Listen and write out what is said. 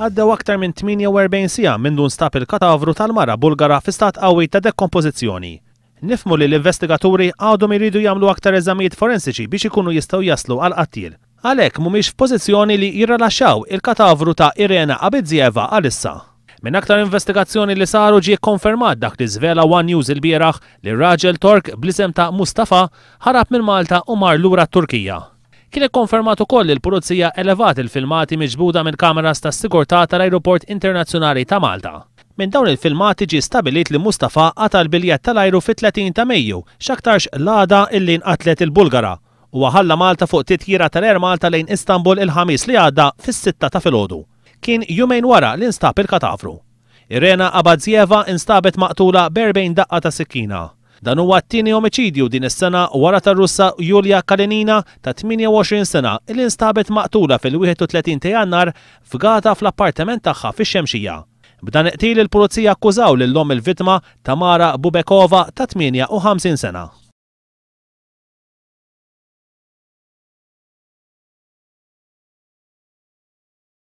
għaddew aktar minn 48 sija minn dun stab il-katavru tal-mara bulgara fi stat qawwi ta' dekompożizzjoni. Nifmu li l-investigaturi għadhom iridu jagħmlu aktar eżamijiet forensiċi biex ikunu jistgħu jaslu għal qattil. Għalhekk mhumiex f'pożizzjoni li jirrelaxxaw il-katavru ta' Irena Abidzieva għalissa. Minn aktar investigazzjoni li saru ġie konfermat dak li żvela One News il-bieraħ li raġel Tork blisem ta' Mustafa ħarab minn Malta u mar lura Turkija. Kien ikkonfermat ukoll il-Pulizija elevat il-filmati miġbuda minn kameras tas sigurtà tal-Ajruport Internazzjonali ta' Malta. Minn dawn il-filmati ġi stabilit li Mustafa għata l-biljett tal-ajru fit-30 ta' Mejju, xaktarx l-għada illi nqatlet il-Bulgara u ħalla Malta fuq titjira tal-Air Malta lejn Istanbul il-ħamis li għadda fis-sitta ta' filgħodu. Kien jumejn wara li nstab il-katafru. Irena Abadzieva instabet maqtula berbejn daqqa ta' sikkina. Dan huwa t-tieni omiċidju din is-sena wara tar-Russa Julia Kalenina ta' 28 sena il instabet maqtula fil-31 ta' Jannar f'gata fl-appartament tagħha fix-Xemxija. B'dan iqtil il-pulizija akkużaw lil-lom il-vittma Tamara Bubekova ta' 58 sena.